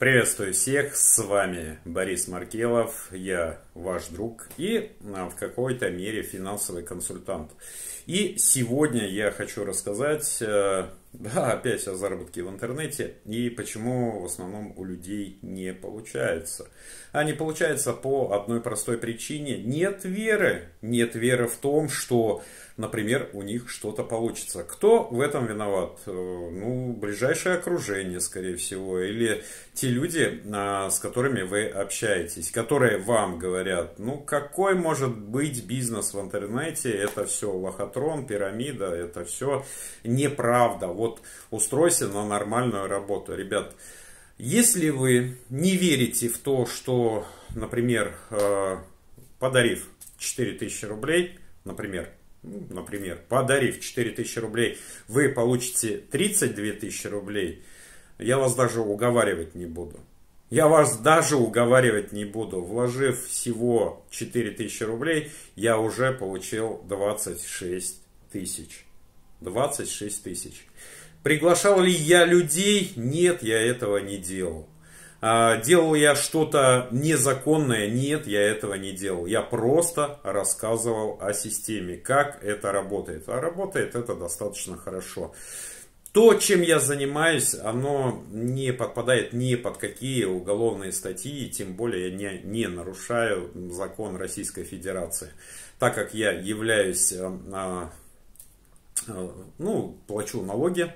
Приветствую всех, с вами Борис Маркелов, я ваш друг и а, в какой-то мере финансовый консультант. И сегодня я хочу рассказать, э, да, опять о заработке в интернете и почему в основном у людей не получается. А не получается по одной простой причине. Нет веры. Нет веры в том, что, например, у них что-то получится. Кто в этом виноват? Э, ну, ближайшее окружение, скорее всего, или те люди, а, с которыми вы общаетесь, которые вам говорят, говорят, ну какой может быть бизнес в интернете, это все лохотрон, пирамида, это все неправда. Вот устройся на нормальную работу. Ребят, если вы не верите в то, что, например, э, подарив 4000 рублей, например, ну, например, подарив 4000 рублей, вы получите 32 тысячи рублей, я вас даже уговаривать не буду. Я вас даже уговаривать не буду. Вложив всего 4000 рублей, я уже получил 26 тысяч. 26 тысяч. Приглашал ли я людей? Нет, я этого не делал. А, делал я что-то незаконное? Нет, я этого не делал. Я просто рассказывал о системе, как это работает. А работает это достаточно хорошо то, чем я занимаюсь, оно не подпадает ни под какие уголовные статьи, тем более я не, не нарушаю закон Российской Федерации. Так как я являюсь, э, э, ну, плачу налоги,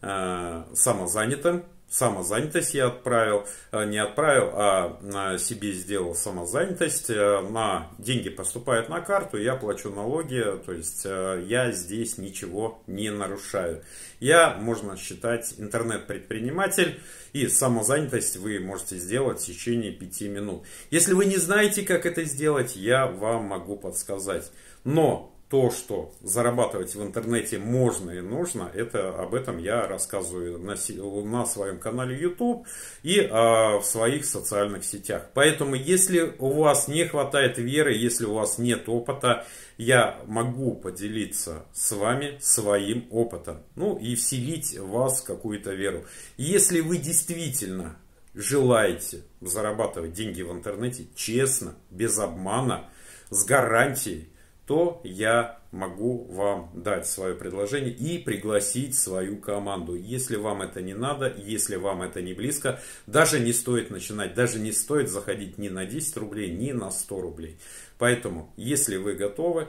э, самозанятым, самозанятость я отправил, э, не отправил, а, а себе сделал самозанятость, э, на деньги поступают на карту, я плачу налоги, то есть э, я здесь ничего не нарушаю. Я, можно считать, интернет-предприниматель и самозанятость вы можете сделать в течение 5 минут. Если вы не знаете, как это сделать, я вам могу подсказать. Но то, что зарабатывать в интернете можно и нужно, это об этом я рассказываю на, на своем канале YouTube и а, в своих социальных сетях. Поэтому, если у вас не хватает веры, если у вас нет опыта, я могу поделиться с вами своим опытом, ну и вселить в вас какую-то веру. Если вы действительно желаете зарабатывать деньги в интернете честно, без обмана, с гарантией, то я могу вам дать свое предложение и пригласить свою команду. Если вам это не надо, если вам это не близко, даже не стоит начинать, даже не стоит заходить ни на 10 рублей, ни на 100 рублей. Поэтому, если вы готовы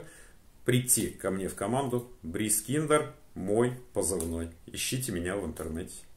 прийти ко мне в команду, Брискиндер, мой позывной. Ищите меня в интернете.